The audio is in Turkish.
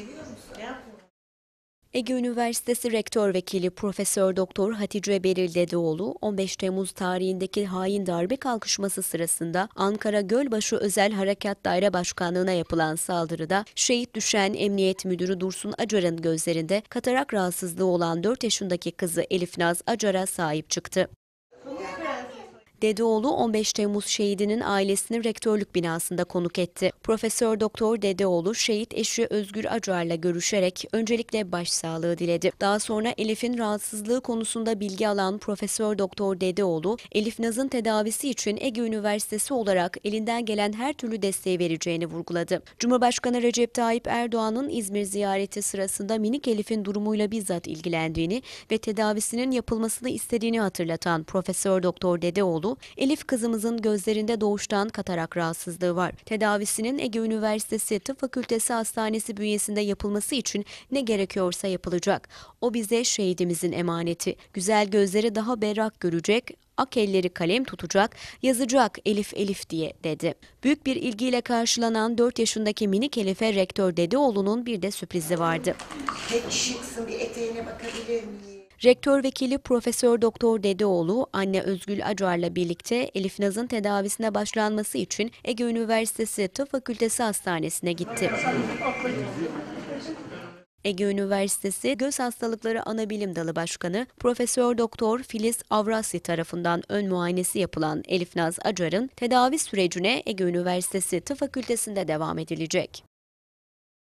seviyor musun? Ne yapıyorsun? Ege Üniversitesi Rektör Vekili Profesör Doktor Hatice Beril Dedeoğlu 15 Temmuz tarihindeki hain darbe kalkışması sırasında Ankara Gölbaşı Özel Harekat Daire Başkanlığı'na yapılan saldırıda şehit düşen Emniyet Müdürü Dursun Acar'ın gözlerinde katarak rahatsızlığı olan 4 yaşındaki kızı Elif Naz Acar'a sahip çıktı. Dedeoğlu 15 Temmuz şehidinin ailesini rektörlük binasında konuk etti. Profesör Doktor Dedeoğlu şehit eşi Özgür Acar'la görüşerek öncelikle başsağlığı diledi. Daha sonra Elif'in rahatsızlığı konusunda bilgi alan Profesör Doktor Dedeoğlu, Elif Naz'ın tedavisi için Ege Üniversitesi olarak elinden gelen her türlü desteği vereceğini vurguladı. Cumhurbaşkanı Recep Tayyip Erdoğan'ın İzmir ziyareti sırasında minik Elif'in durumuyla bizzat ilgilendiğini ve tedavisinin yapılmasını istediğini hatırlatan Profesör Doktor Dedeoğlu, Elif kızımızın gözlerinde doğuştan katarak rahatsızlığı var. Tedavisinin Ege Üniversitesi Tıp Fakültesi Hastanesi bünyesinde yapılması için ne gerekiyorsa yapılacak. O bize şehidimizin emaneti. Güzel gözleri daha berrak görecek, ak elleri kalem tutacak, yazacak Elif Elif diye dedi. Büyük bir ilgiyle karşılanan 4 yaşındaki minik Elif'e rektör Dedeoğlu'nun bir de sürprizi vardı. Tek şıksın bir eteğine bakabilir miyim? Rektör vekili Profesör Doktor Dedeoğlu, anne Özgül Acar'la birlikte Elif Naz'ın tedavisine başlanması için Ege Üniversitesi Tıp Fakültesi Hastanesi'ne gitti. Ege Üniversitesi Göz Hastalıkları Anabilim Dalı Başkanı Profesör Doktor Filiz Avrasya tarafından ön muayenesi yapılan Elif Naz Acar'ın tedavi sürecine Ege Üniversitesi Tıp Fakültesi'nde devam edilecek.